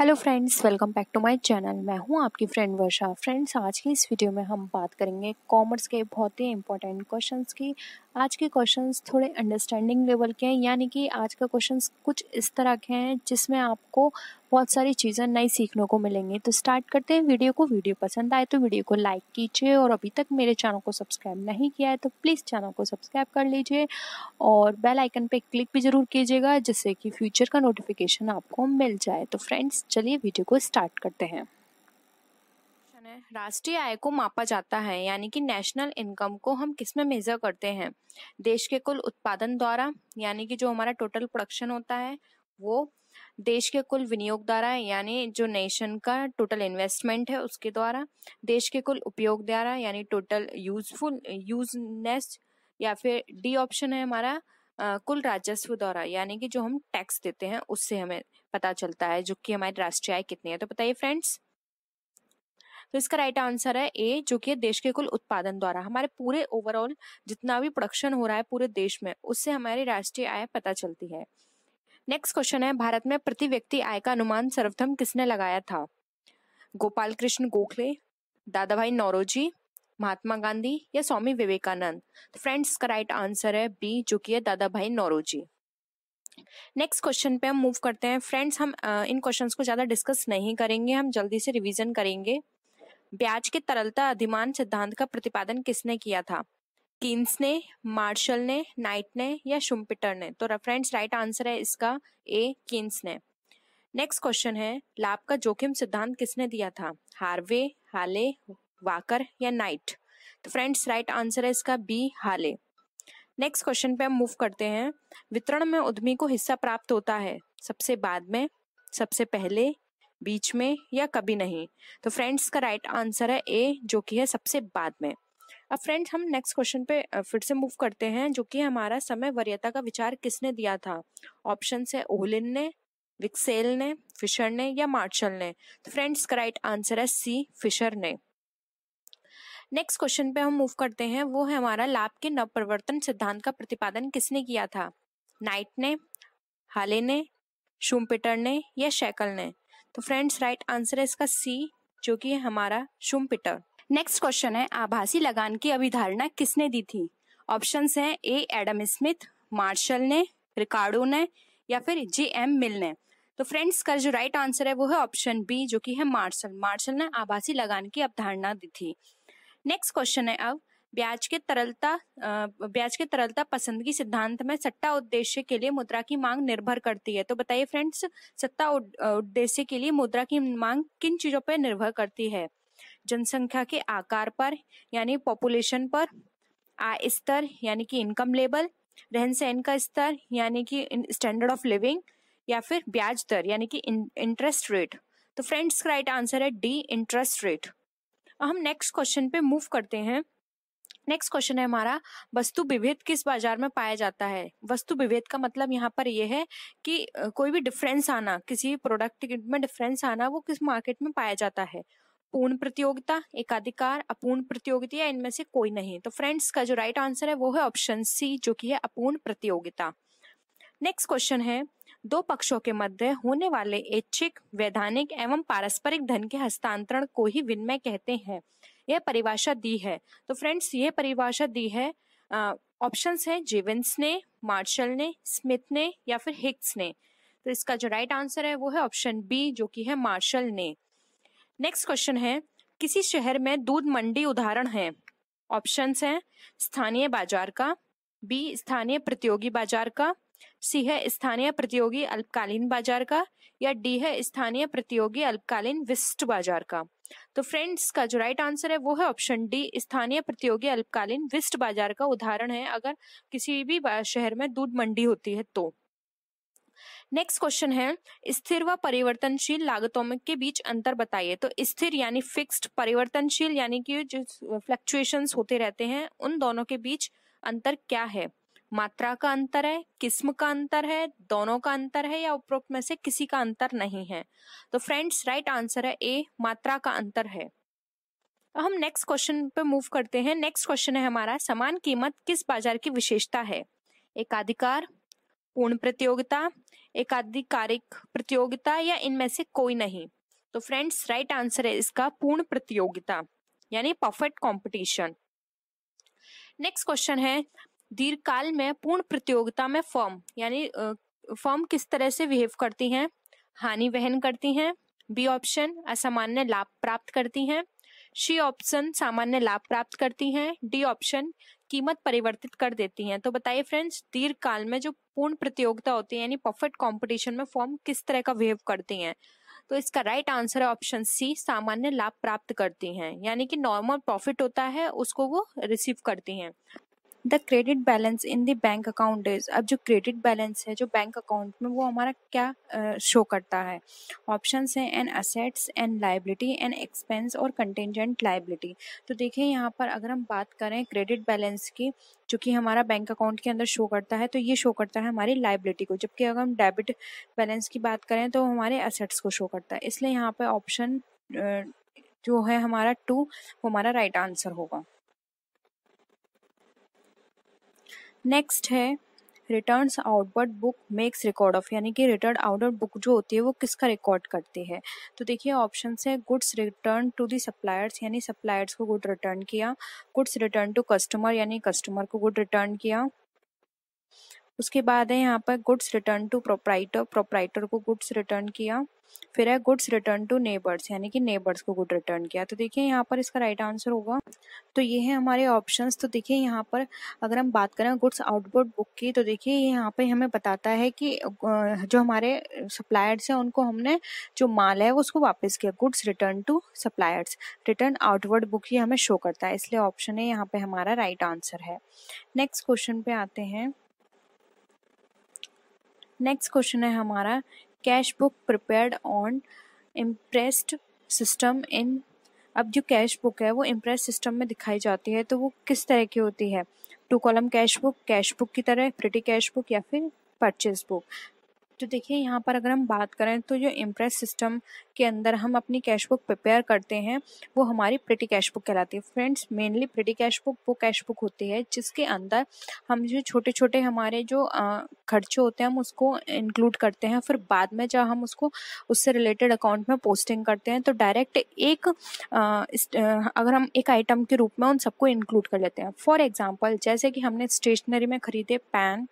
hello friends welcome back to my channel मैं हूं आपकी फ्रेंड वर्षा फ्रेंड्स आज की इस वीडियो में हम बात करेंगे कॉमर्स के बहुत ही इंपॉर्टेंट क्वेश्चंस की आज के क्वेश्चंस थोड़े अंडरस्टैंडिंग लेवल के हैं यानी कि आज का क्वेश्चंस कुछ इस तरह के हैं जिसमें आपको बहुत सारी चीज़ें नई सीखने को मिलेंगी तो स्टार्ट करते हैं वीडियो को वीडियो पसंद आए तो वीडियो को लाइक कीजिए और अभी तक मेरे चैनल को सब्सक्राइब नहीं किया है तो प्लीज़ चैनल को सब्सक्राइब कर लीजिए और बेल आइकन पर क्लिक भी ज़रूर कीजिएगा जिससे कि फ्यूचर का नोटिफिकेशन आपको मिल जाए तो फ्रेंड्स चलिए वीडियो को स्टार्ट करते हैं राष्ट्रीय आय को मापा जाता है यानी कि नेशनल इनकम को हम किस में मेजर करते हैं देश के कुल उत्पादन द्वारा यानी कि जो हमारा टोटल प्रोडक्शन होता है वो देश के कुल विनियोग द्वारा यानी जो नेशन का टोटल इन्वेस्टमेंट है उसके द्वारा देश के कुल उपयोग द्वारा यानी टोटल यूजफुल यूजनेस या फिर डी ऑप्शन है हमारा कुल राजस्व द्वारा यानी कि जो हम टैक्स देते हैं उससे हमें पता चलता है जो कि हमारी राष्ट्रीय आय कितनी है तो बताइए फ्रेंड्स तो इसका राइट आंसर है ए जो कि देश के कुल उत्पादन द्वारा हमारे पूरे ओवरऑल जितना भी प्रोडक्शन हो रहा है पूरे देश में उससे हमारी राष्ट्रीय आय पता चलती है नेक्स्ट क्वेश्चन है भारत में प्रति व्यक्ति आय का अनुमान सर्वप्रथम किसने लगाया था गोपाल कृष्ण गोखले दादा भाई नौरोजी महात्मा गांधी या स्वामी विवेकानंद तो फ्रेंड्स का राइट आंसर है बी जो कि है दादा भाई नौरोजी नेक्स्ट क्वेश्चन पे हम मूव करते हैं फ्रेंड्स हम इन क्वेश्चंस को ज़्यादा डिस्कस नहीं करेंगे हम जल्दी से रिवीजन करेंगे ब्याज के तरलता अधिमान सिद्धांत का प्रतिपादन किसने किया था किन्स ने मार्शल ने नाइट ने या शुम्पिटर ने तो फ्रेंड्स राइट आंसर है इसका ए किन्स ने नेक्स्ट क्वेश्चन है लाभ का जोखिम सिद्धांत किसने दिया था हार्वे हाले वाकर या नाइट तो फ्रेंड्स राइट आंसर है इसका बी हाले नेक्स्ट क्वेश्चन पे हम मूव करते हैं वितरण में उद्यमी को हिस्सा प्राप्त होता है सबसे बाद में सबसे पहले बीच में या कभी नहीं तो फ्रेंड्स का राइट आंसर है ए जो कि है सबसे बाद में अब फ्रेंड्स हम नेक्स्ट क्वेश्चन पे फिर से मूव करते हैं जो कि हमारा समय वरीयता का विचार किसने दिया था ऑप्शन है ओहलिन ने विक्सेल ने फिशर ने या मार्शल ने तो फ्रेंड्स का राइट आंसर है सी फिशर ने नेक्स्ट क्वेश्चन पे हम मूव करते हैं वो है हमारा लाभ के नवप्रवर्तन सिद्धांत का प्रतिपादन किसने किया था नाइट ने हाले ने शुमपिटर ने या शैकल ने तो फ्रेंड्स राइट आंसर है इसका सी जो कि हमारा शुमपिटर नेक्स्ट क्वेश्चन है आभासी लगान की अभिधारणा किसने दी थी ऑप्शन हैं ए एडम स्मिथ मार्शल ने रिकार्डो ने या फिर जे एम मिल ने तो फ्रेंड्स का जो राइट आंसर है वो है ऑप्शन बी जो कि है मार्शल मार्शल ने आभासी लगान की अवधारणा दी थी नेक्स्ट क्वेश्चन है अब ब्याज के तरलता ब्याज के तरलता पसंदगी सिद्धांत में सट्टा उद्देश्य के लिए मुद्रा की मांग निर्भर करती है तो बताइए फ्रेंड्स सट्टा उद्देश्य के लिए मुद्रा की मांग किन चीजों पर निर्भर करती है जनसंख्या के आकार पर यानी पॉपुलेशन पर आय स्तर यानी कि इनकम लेवल रहन सहन का स्तर यानी कि स्टैंडर्ड ऑफ लिविंग या फिर ब्याज दर यानी कि इंटरेस्ट रेट तो फ्रेंड्स का राइट आंसर है डी इंटरेस्ट रेट हम नेक्स्ट क्वेश्चन पे मूव करते हैं नेक्स्ट क्वेश्चन है हमारा वस्तु विभेद किस बाजार में पाया जाता है वस्तु विभेद का मतलब यहाँ पर यह है कि कोई भी डिफरेंस आना किसी प्रोडक्ट में डिफरेंस आना वो किस मार्केट में पाया जाता है पूर्ण प्रतियोगिता एकाधिकार अपूर्ण प्रतियोगिता इनमें से कोई नहीं तो फ्रेंड्स का जो राइट आंसर है वो है ऑप्शन सी जो कि है अपूर्ण प्रतियोगिता नेक्स्ट क्वेश्चन है दो पक्षों के मध्य होने वाले ऐच्छिक वैधानिक एवं पारस्परिक धन के हस्तांतरण को ही विनिमय कहते हैं यह परिभाषा दी है तो फ्रेंड्स यह परिभाषा दी है ऑप्शन है जेविंस ने मार्शल ने स्मिथ ने या फिर हिक्स ने तो इसका जो राइट आंसर है वो है ऑप्शन बी जो कि है मार्शल ने नेक्स्ट क्वेश्चन है किसी शहर में दूध मंडी उदाहरण है ऑप्शन हैं स्थानीय बाजार का बी स्थानीय प्रतियोगी बाजार का सी है स्थानीय प्रतियोगी अल्पकालीन बाजार का या डी है स्थानीय प्रतियोगी अल्पकालीन विशिष्ट बाजार का तो फ्रेंड्स का जो राइट आंसर है वो है ऑप्शन डी स्थानीय प्रतियोगी अल्पकालीन विस्ट बाजार का उदाहरण है अगर किसी भी शहर में दूध मंडी होती है तो नेक्स्ट क्वेश्चन है स्थिर व परिवर्तनशील लागतों में के बीच अंतर बताइए तो स्थिर यानी फिक्स्ड परिवर्तनशील यानी कि जो फ्लक्चुएशंस होते रहते हैं उन दोनों के बीच अंतर क्या है मात्रा का अंतर है किस्म का अंतर है दोनों का अंतर है या उपरोक्त में से किसी का अंतर नहीं है तो फ्रेंड्स राइट आंसर है ए मात्रा का अंतर है अब हम नेक्स्ट क्वेश्चन पे मूव करते हैं नेक्स्ट क्वेश्चन है हमारा समान कीमत किस बाजार की विशेषता है एकाधिकार पूर्ण प्रतियोगिता एकाधिकारिक प्रतियोगिता या इनमें से कोई नहीं तो फ्रेंड्स राइट आंसर है इसका पूर्ण प्रतियोगिता यानी परफेक्ट कंपटीशन नेक्स्ट क्वेश्चन है दीर्घकाल में पूर्ण प्रतियोगिता में फर्म यानी फर्म किस तरह से बिहेव करती हैं हानि वहन करती हैं बी ऑप्शन असामान्य लाभ प्राप्त करती हैं सी ऑप्शन सामान्य लाभ प्राप्त करती हैं डी ऑप्शन कीमत परिवर्तित कर देती हैं तो बताइए फ्रेंड्स दीर्घ काल में जो पूर्ण प्रतियोगिता होती है यानी परफेक्ट कंपटीशन में फॉर्म किस तरह का बिहेव करती हैं तो इसका राइट आंसर है ऑप्शन सी सामान्य लाभ प्राप्त करती हैं यानी कि नॉर्मल प्रॉफिट होता है उसको वो रिसीव करती हैं the credit balance in the bank account is अब जो क्रेडिट बैलेंस है जो बैंक अकाउंट में वो हमारा क्या शो uh, करता है ऑप्शन हैं an assets and liability and expense और कंटेंजेंट लाइबिलिटी तो देखिए यहाँ पर अगर हम बात करें क्रेडिट बैलेंस की जो कि हमारा बैंक अकाउंट के अंदर शो करता है तो ये शो करता है हमारी लाइबिलिटी को जबकि अगर हम डेबिट बैलेंस की बात करें तो हमारे असेट्स को शो करता है इसलिए यहाँ पर ऑप्शन जो है हमारा टू वो हमारा राइट आंसर होगा नेक्स्ट है return outward book makes record of यानी कि रिटर्न आउटवर्ड बुक जो होती है वो किसका रिकॉर्ड करती है तो देखिए ऑप्शन है goods return to the suppliers यानी सप्लायर्स को गुड रिटर्न किया गुड्स रिटर्न टू कस्टमर यानी कस्टमर को गुड रिटर्न किया उसके बाद है यहाँ पर goods return to proprietor proprietor को गुड्स रिटर्न किया फिर है गुड्स रिटर्न टू नेबर्स यानी कि नेबर्स को गुड रिटर्न किया तो देखिए यहाँ पर इसका राइट आंसर होगा तो ये है हमारे ऑप्शंस तो देखिए यहाँ पर अगर हम बात करें गुड्स आउटपुट बुक की तो देखिए ये यहाँ पर हमें बताता है कि जो हमारे सप्लायर्स हैं उनको हमने जो माल है उसको वापस किया goods return to suppliers return outward book ही हमें शो करता है इसलिए ऑप्शन है यहाँ पर हमारा राइट आंसर है नेक्स्ट क्वेश्चन पे आते हैं नेक्स्ट क्वेश्चन है हमारा cash book prepared on impressed system in अब जो कैश बुक है वो इम्प्रेस सिस्टम में दिखाई जाती है तो वो किस तरह की होती है two column cash book cash book की तरह प्रिटी कैश बुक या फिर परचेज बुक तो देखिए यहाँ पर अगर हम बात करें तो जो इम्प्रेस सिस्टम के अंदर हम अपनी कैश बुक प्रिपेयर करते हैं वो हमारी प्रिटी कैश बुक कहलाती है friends mainly petty cash book वो कैश बुक होती है जिसके अंदर हम जो छोटे छोटे हमारे जो खर्चे होते हैं हम उसको इंक्लूड करते हैं फिर बाद में जब हम उसको उससे रिलेटेड अकाउंट में पोस्टिंग करते हैं तो डायरेक्ट एक अगर हम एक आइटम के रूप में उन सबको इंक्लूड कर लेते हैं फॉर एग्ज़ाम्पल जैसे कि हमने स्टेशनरी में ख़रीदे पेन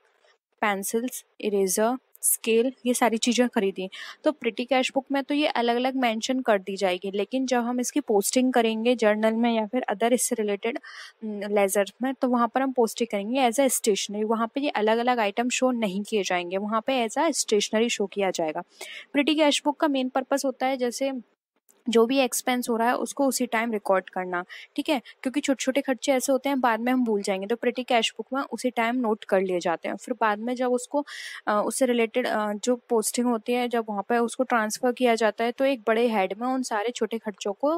पेंसिल्स इरेजर स्केल ये सारी चीज़ें खरीदी तो प्रिटी कैश बुक में तो ये अलग अलग मेंशन कर दी जाएगी लेकिन जब हम इसकी पोस्टिंग करेंगे जर्नल में या फिर अदर इससे रिलेटेड लेजर mm, में तो वहाँ पर हम पोस्टिंग करेंगे एज अ स्टेशनरी वहां पर ये अलग अलग आइटम शो नहीं किए जाएंगे वहाँ पर एज अ स्टेशनरी शो किया जाएगा प्रिटी कैश बुक का मेन पर्पज़ होता है जैसे जो भी एक्सपेंस हो रहा है उसको उसी टाइम रिकॉर्ड करना ठीक है क्योंकि छोटे छोटे खर्चे ऐसे होते हैं बाद में हम भूल जाएंगे तो प्रिटी कैश बुक में उसी टाइम नोट कर लिए जाते हैं फिर बाद में जब उसको उससे रिलेटेड जो पोस्टिंग होती है जब वहाँ पर उसको ट्रांसफ़र किया जाता है तो एक बड़े हेड में उन सारे छोटे खर्चों को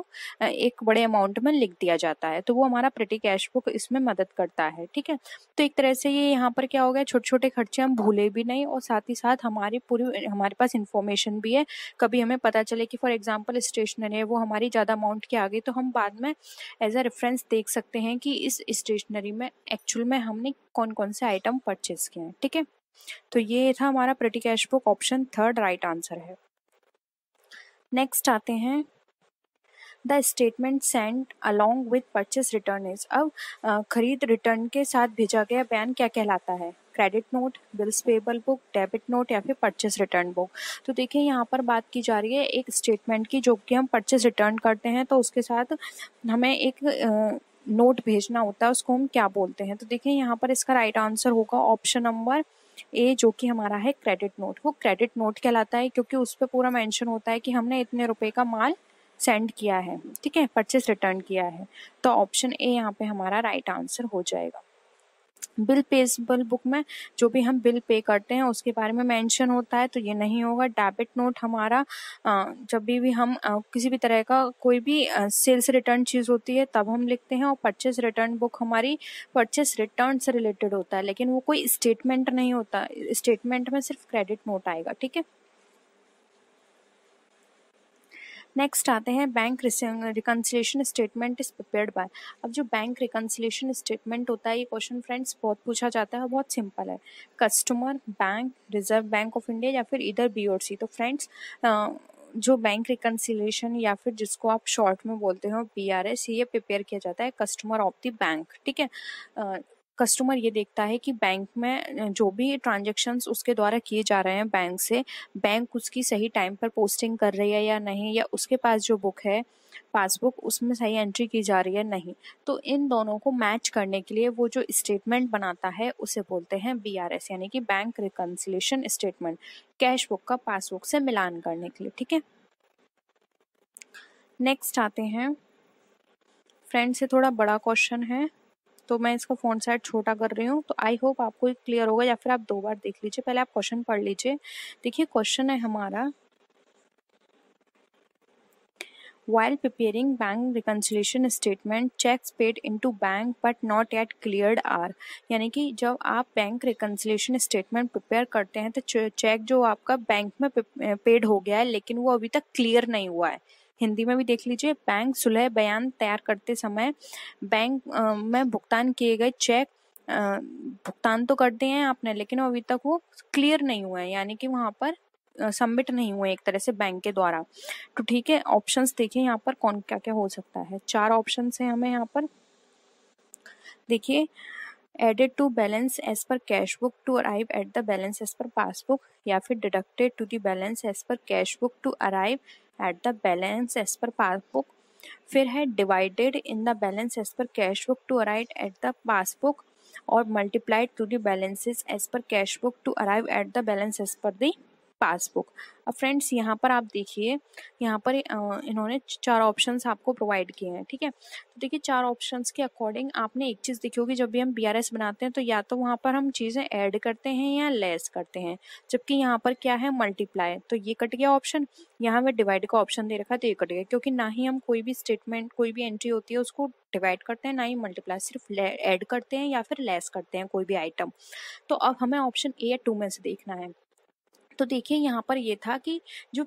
एक बड़े अमाउंट में लिख दिया जाता है तो वो हमारा प्रिटी कैश बुक इसमें मदद करता है ठीक है तो एक तरह से ये यहाँ पर क्या हो गया छोटे छोटे खर्चे हम भूले भी नहीं और साथ ही साथ हमारी पूरी हमारे पास इन्फॉर्मेशन भी है कभी हमें पता चले कि फॉर एग्जाम्पल स्टेशन स्टेशनरी है वो हमारी ज़्यादा अमाउंट के आ गई तो हम बाद में एज अ रेफरेंस देख सकते हैं कि इस स्टेशनरी में एक्चुअल में हमने कौन कौन से आइटम परचेज किए हैं ठीक है तो ये था हमारा petty cash book option third right answer है नेक्स्ट आते हैं the statement send along with purchase return is अब खरीद रिटर्न के साथ भेजा गया बयान क्या कहलाता है credit note bills payable book debit note या फिर परचेस रिटर्न बुक तो देखिए यहाँ पर बात की जा रही है एक स्टेटमेंट की जो कि हम परचेस रिटर्न करते हैं तो उसके साथ हमें एक नोट भेजना होता है उसको हम क्या बोलते हैं तो देखिए यहाँ पर इसका राइट आंसर होगा ऑप्शन नंबर ए जो कि हमारा है क्रेडिट नोट वो क्रेडिट नोट कहलाता है क्योंकि उस पर पूरा मैंशन होता है कि हमने इतने रुपये का माल सेंड किया है ठीक है परचेस रिटर्न किया है तो ऑप्शन ए यहाँ पे हमारा राइट आंसर हो जाएगा बिल पेबल बुक में जो भी हम बिल पे करते हैं उसके बारे में मेंशन होता है तो ये नहीं होगा डेबिट नोट हमारा जब भी भी हम किसी भी तरह का कोई भी सेल्स रिटर्न चीज़ होती है तब हम लिखते हैं और परचेस रिटर्न बुक हमारी परचेस रिटर्न से रिलेटेड होता है लेकिन वो कोई स्टेटमेंट नहीं होता स्टेटमेंट में सिर्फ क्रेडिट नोट आएगा ठीक है नेक्स्ट आते हैं bank reconciliation statement is prepared by अब जो बैंक रिकन्सिलेशन स्टेटमेंट होता है ये क्वेश्चन फ्रेंड्स बहुत पूछा जाता है और बहुत सिंपल है customer bank Reserve Bank of India या फिर इधर बी और सी तो फ्रेंड्स जो बैंक रिकन्सिलेशन या फिर जिसको आप शॉर्ट में बोलते हो बी आर एस ये प्रिपेयर किया जाता है कस्टमर ऑफ द बैंक ठीक है कस्टमर ये देखता है कि बैंक में जो भी ट्रांजेक्शन्स उसके द्वारा किए जा रहे हैं बैंक से बैंक उसकी सही टाइम पर पोस्टिंग कर रही है या नहीं या उसके पास जो बुक है पासबुक उसमें सही एंट्री की जा रही है नहीं तो इन दोनों को मैच करने के लिए वो जो स्टेटमेंट बनाता है उसे बोलते हैं बी यानी कि bank reconciliation statement cash book का पासबुक से मिलान करने के लिए ठीक है नेक्स्ट आते हैं फ्रेंड से थोड़ा बड़ा क्वेश्चन है तो मैं इसका फोन साइड छोटा कर रही हूँ तो आई होप आपको क्लियर होगा या फिर आप दो बार देख लीजिए पहले आप क्वेश्चन पढ़ लीजिए देखिए क्वेश्चन है हमारा while preparing bank bank statement cheque paid in to bank but not yet clear are यानी कि जब आप बैंक रिकन्सिलेशन स्टेटमेंट प्रिपेयर करते हैं तो चेक जो आपका बैंक में पेड हो गया है लेकिन वो अभी तक क्लियर नहीं हुआ है हिंदी में भी देख लीजिए बैंक सुलह बयान तैयार करते समय बैंक में भुगतान किए गए चेक भुगतान तो कर दिए हैं आपने लेकिन अभी तक वो क्लियर नहीं हुआ है यानी कि वहाँ पर सबमिट नहीं हुए एक तरह से बैंक के द्वारा तो ठीक है ऑप्शंस देखिए यहाँ पर कौन क्या क्या हो सकता है चार ऑप्शन है हमें यहाँ पर देखिए added to balance as per cash book to arrive at the balance as per passbook या फिर deducted to the balance as per cash book to arrive at the balance as per passbook फिर है divided in the balance as per cash book to arrive at the passbook और multiplied to the balances as per cash book to arrive at the balance as per the passbook अब friends यहाँ पर आप देखिए यहाँ पर इन्होंने चार ऑप्शंस आपको प्रोवाइड किए हैं ठीक है तो देखिए चार ऑप्शंस के अकॉर्डिंग आपने एक चीज़ देखी होगी जब भी हम बी बनाते हैं तो या तो वहाँ पर हम चीज़ें ऐड करते हैं या लेस करते हैं जबकि यहाँ पर क्या है मल्टीप्लाई तो ये कट गया ऑप्शन यहाँ में डिवाइड का ऑप्शन दे रखा है तो ये कट गया क्योंकि ना ही हम कोई भी स्टेटमेंट कोई भी एंट्री होती है उसको डिवाइड करते हैं ना ही मल्टीप्लाई सिर्फ ऐड करते हैं या फिर लेस करते हैं कोई भी आइटम तो अब हमें ऑप्शन ए या टू में से देखना है तो देखिए यहाँ पर ये था कि जो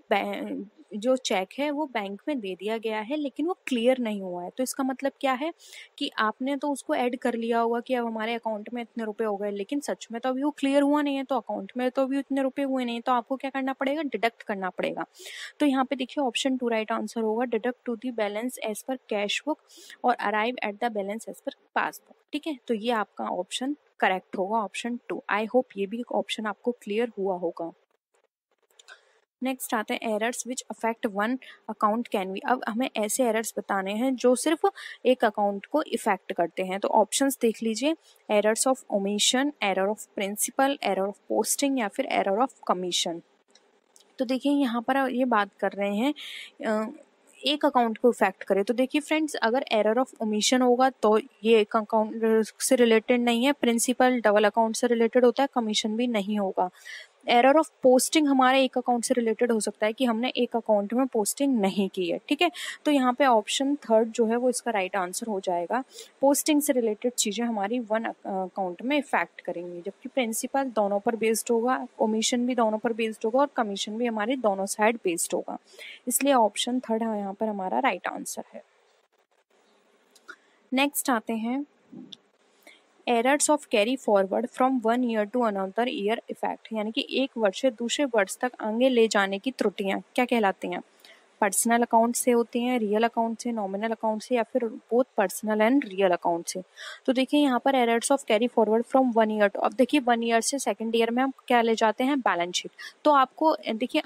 जो चेक है वो बैंक में दे दिया गया है लेकिन वो क्लियर नहीं हुआ है तो इसका मतलब क्या है कि आपने तो उसको ऐड कर लिया होगा कि अब हमारे अकाउंट में इतने रुपए हो गए लेकिन सच में तो अभी वो क्लियर हुआ नहीं है तो अकाउंट में तो अभी इतने रुपए हुए नहीं तो आपको क्या करना पड़ेगा डिडक्ट करना पड़ेगा तो यहाँ पे देखिए ऑप्शन टू राइट आंसर होगा deduct to the balance as per cash book और arrive at the balance as per passbook ठीक है तो ये आपका ऑप्शन करेक्ट होगा ऑप्शन टू आई होप ये भी ऑप्शन आपको क्लियर हुआ होगा नेक्स्ट आते हैं errors which affect one account can we अब हमें ऐसे एरर्स बताने हैं जो सिर्फ एक अकाउंट को इफेक्ट करते हैं तो ऑप्शंस देख लीजिए errors of omission error of principle error of posting या फिर एरर ऑफ कमीशन तो देखिए यहाँ पर ये बात कर रहे हैं एक अकाउंट को इफेक्ट करे तो देखिए फ्रेंड्स अगर एरर ऑफ ओमिशन होगा तो ये एक अकाउंट से रिलेटेड नहीं है प्रिंसिपल डबल अकाउंट से रिलेटेड होता है कमीशन भी नहीं होगा एरर ऑफ पोस्टिंग हमारे एक अकाउंट से रिलेटेड हो सकता है कि हमने एक अकाउंट में पोस्टिंग नहीं की है ठीक है तो यहाँ पे ऑप्शन थर्ड जो है वो इसका राइट right आंसर हो जाएगा पोस्टिंग से रिलेटेड चीज़ें हमारी वन अकाउंट में इफेक्ट करेंगी जबकि प्रिंसिपल दोनों पर बेस्ड होगा ओमिशन भी दोनों पर बेस्ड होगा और कमीशन भी हमारे दोनों साइड बेस्ड होगा इसलिए ऑप्शन थर्ड यहाँ पर हमारा राइट right आंसर है नेक्स्ट आते हैं errors of carry forward from one year to another year effect यानी कि एक वर्ष से दूसरे वर्ष तक आगे ले जाने की त्रुटियां क्या कहलाती हैं पर्सनल अकाउंट से होते हैं रियल अकाउंट से नॉमिनल अकाउंट से या फिर बहुत पर्सनल एंड रियल अकाउंट से तो देखिए यहाँ पर errors of carry forward from one year to अब देखिए वन ईयर से सेकेंड ईयर में हम क्या ले जाते हैं बैलेंस शीट तो आपको देखिए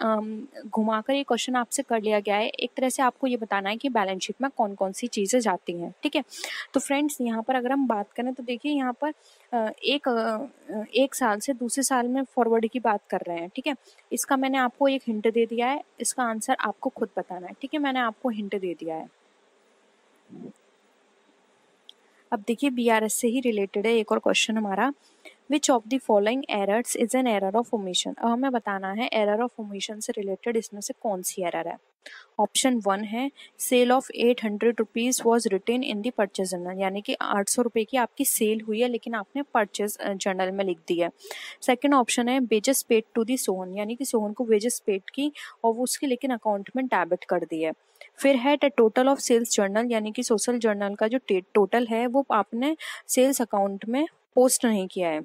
घुमाकर ये क्वेश्चन आपसे कर लिया गया है एक तरह से आपको ये बताना है कि बैलेंस शीट में कौन कौन सी चीज़ें जाती हैं ठीक है तो फ्रेंड्स यहाँ पर अगर हम बात करें तो देखिए यहाँ पर एक एक साल से दूसरे साल में फॉरवर्ड की बात कर रहे हैं ठीक है इसका मैंने आपको एक हिंट दे दिया है इसका आंसर आपको खुद बताना है ठीक है मैंने आपको हिंट दे दिया है अब देखिए बीआरएस से ही रिलेटेड है एक और क्वेश्चन हमारा which of the following errors is an error of omission अब हमें बताना है एरर ऑफ ओमिशन से रिलेटेड इसमें से कौन सी एरर है ऑप्शन वन है sale of eight hundred rupees was written in the purchase journal यानी कि आठ सौ रुपये की आपकी सेल हुई है लेकिन आपने परचेज जर्नल में लिख दी है सेकेंड ऑप्शन है wages paid to the Sohan यानी कि सोहन को वेजेस पेड की और वो उसकी लेकिन अकाउंट में डेबिट कर दी है फिर है the total of sales journal यानी कि सोशल जर्नल का जो टोटल है वो आपने सेल्स अकाउंट में पोस्ट नहीं किया है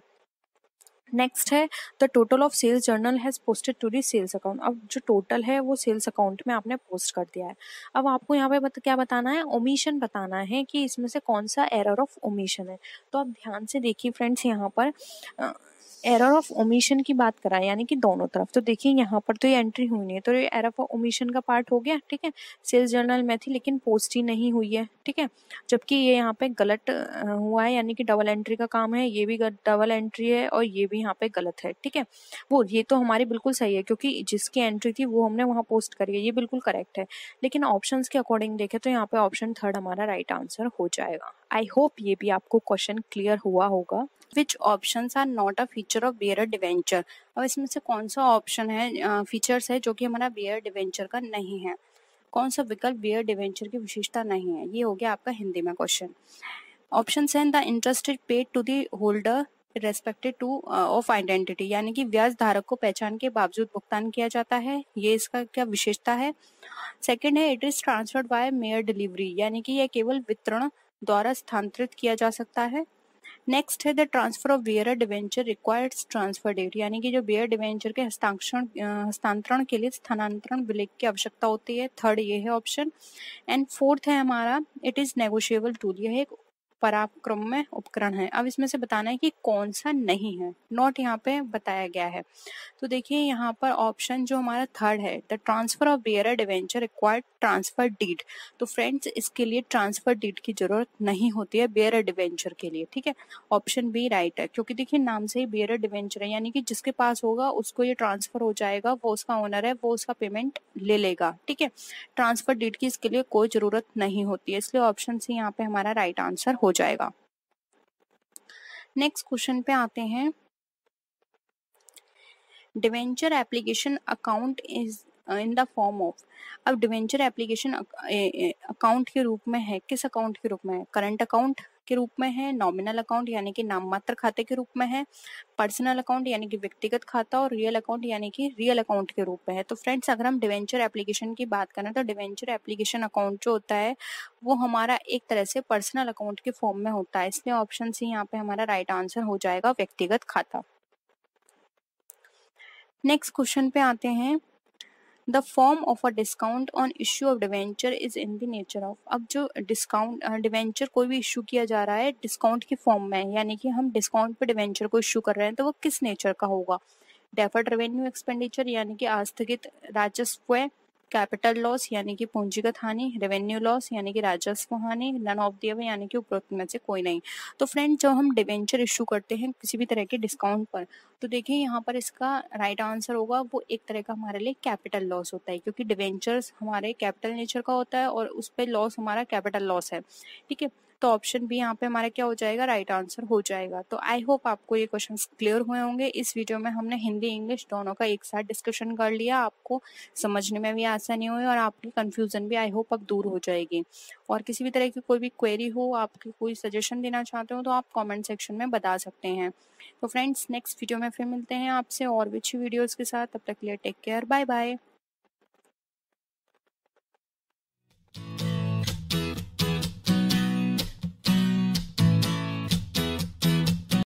नेक्स्ट है the total of sales journal has posted to the sales account अब जो टोटल है वो सेल्स अकाउंट में आपने पोस्ट कर दिया है अब आपको यहाँ पे बत, क्या बताना है ओमिशन बताना है कि इसमें से कौन सा एरर ऑफ ओमिशन है तो आप ध्यान से देखिए फ्रेंड्स यहाँ पर एरर ऑफ ओमिशन की बात करा यानी कि दोनों तरफ तो देखिए यहाँ पर तो ये एंट्री हुई नहीं है तो ये एरर ऑफ ओमिशन का पार्ट हो गया ठीक है सेल्स जर्नल में थी लेकिन पोस्ट ही नहीं हुई है ठीक है जबकि ये यहाँ पे गलत हुआ है यानी कि डबल एंट्री का काम है ये भी डबल एंट्री है और ये भी यहाँ पे गलत है ठीक है वो ये तो हमारी बिल्कुल सही है क्योंकि जिसकी एंट्री थी वो हमने वहाँ पोस्ट करी है ये बिल्कुल करेक्ट है लेकिन ऑप्शन के अकॉर्डिंग देखे तो यहाँ पे ऑप्शन थर्ड हमारा राइट आंसर हो जाएगा आई होप ये भी आपको क्वेश्चन क्लियर हुआ होगा which option are not a feature of bearer debenture अब इसमें से कौन सा ऑप्शन है फीचर्स है जो कि हमारा बियर डिवेंचर का नहीं है कौन सा विकल्प बियर डिवेंचर की विशेषता नहीं है ये हो गया आपका हिंदी में क्वेश्चन ऑप्शन है the interested paid to the holder respected to of identity यानी कि व्याज धारक को पहचान के बावजूद भुगतान किया जाता है ये इसका क्या विशेषता है सेकेंड है it is transferred by mere delivery यानी कि यह केवल वितरण द्वारा स्थानांतरित किया जा सकता है नेक्स्ट है the transfer of bearer debenture requires transfer deed यानी कि जो बियर डिवेंचर के हस्ताक्षरण हस्तांतरण के लिए स्थानांतरण विलेख की आवश्यकता होती है थर्ड ये है ऑप्शन एंड फोर्थ है हमारा इट इज नेगोशियबल टूल यह एक पराक्रम में उपकरण है अब इसमें से बताना है कि कौन सा नहीं है नॉट यहाँ पे बताया गया है तो देखिए यहाँ पर ऑप्शन जो हमारा थर्ड है the transfer of bearer debenture required transfer deed तो फ्रेंड्स इसके लिए ट्रांसफर डीड की जरूरत नहीं होती है बियर डिवेंचर के लिए ठीक है ऑप्शन बी राइट है क्योंकि देखिए नाम से ही बियर डिवेंचर है यानी कि जिसके पास होगा उसको ये ट्रांसफर हो जाएगा वो उसका ओनर है वो उसका पेमेंट ले लेगा ठीक है ट्रांसफर डीड की इसके लिए कोई जरूरत नहीं होती है इसलिए ऑप्शन सी यहाँ पे हमारा राइट आंसर हो जाएगा नेक्स्ट क्वेश्चन पे आते हैं debenture application account is in the form of अब डिवेंचर एप्लीकेशन अकाउंट के रूप में है किस अकाउंट के रूप में है करंट अकाउंट के रूप में है नॉमिनल अकाउंट यानी कि नाममात्र खाते के रूप में है पर्सनल अकाउंट यानी कि व्यक्तिगत खाता और रियल अकाउंट यानी कि रियल अकाउंट के रूप में है तो फ्रेंड्स अगर हम डिवेंचर एप्लीकेशन की बात करें तो डिवेंचर एप्लीकेशन अकाउंट जो होता है वो हमारा एक तरह से पर्सनल अकाउंट के फॉर्म में होता है इसलिए ऑप्शन सी यहाँ पे हमारा राइट आंसर हो जाएगा व्यक्तिगत खाता नेक्स्ट क्वेश्चन पे आते हैं the form of a discount on issue of debenture is in the nature of अब जो डिस्काउंट डिवेंचर कोई भी इशू किया जा रहा है डिस्काउंट के फॉर्म में यानी कि हम डिस्काउंट पे डिवेंचर को इशू कर रहे हैं तो वो किस नेचर का होगा डेफर्ड रेवेन्यू एक्सपेंडिचर यानी कि आस्थगित राजस्व है कैपिटल लॉस यानी कि पूंजीगत हानि रेवेन्यू लॉस यानी कि राजस्व हानि नन ऑफ दिए हुए यानी कि उपरोक्त में से कोई नहीं तो फ्रेंड जब हम डिवेंचर इश्यू करते हैं किसी भी तरह के डिस्काउंट पर तो देखिए यहाँ पर इसका राइट आंसर होगा वो एक तरह का हमारे लिए कैपिटल लॉस होता है क्योंकि डिवेंचर्स हमारे कैपिटल नेचर का होता है और उस पर लॉस हमारा कैपिटल लॉस है ठीक है तो ऑप्शन भी यहाँ पे हमारा क्या हो जाएगा राइट right आंसर हो जाएगा तो आई होप आपको ये क्वेश्चन क्लियर हुए होंगे इस वीडियो में हमने हिंदी इंग्लिश दोनों का एक साथ डिस्कशन कर लिया आपको समझने में भी आसानी हुई और आपकी कन्फ्यूजन भी आई होप अब दूर हो जाएगी और किसी भी तरह की कोई भी क्वेरी हो आपकी कोई सजेशन देना चाहते हो तो आप कॉमेंट सेक्शन में बता सकते हैं तो फ्रेंड्स नेक्स्ट वीडियो में फिर मिलते हैं आपसे और भी अच्छी वीडियोज़ के साथ तब तक लिए टेक केयर बाय बाय